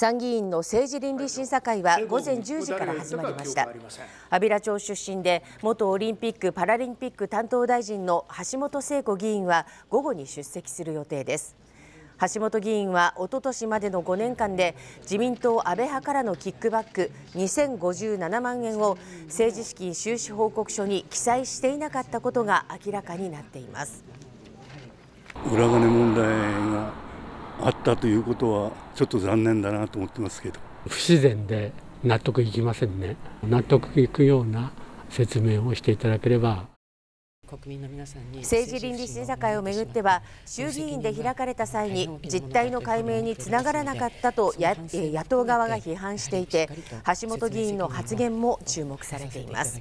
参議院の政治倫理審査会は午前10時から始まりました安平町出身で元オリンピック・パラリンピック担当大臣の橋本聖子議員は午後に出席する予定です橋本議員はおととしまでの5年間で自民党安倍派からのキックバック2057万円を政治資金収支報告書に記載していなかったことが明らかになっています裏金問題あったということはちょっと残念だなと思ってますけど不自然で納得いきませんね納得いくような説明をしていただければ国民の皆さんに政治倫理審査会をめぐっては衆議院で開かれた際に実態の解明につながらなかったと野野党側が批判していて橋本議員の発言も注目されています。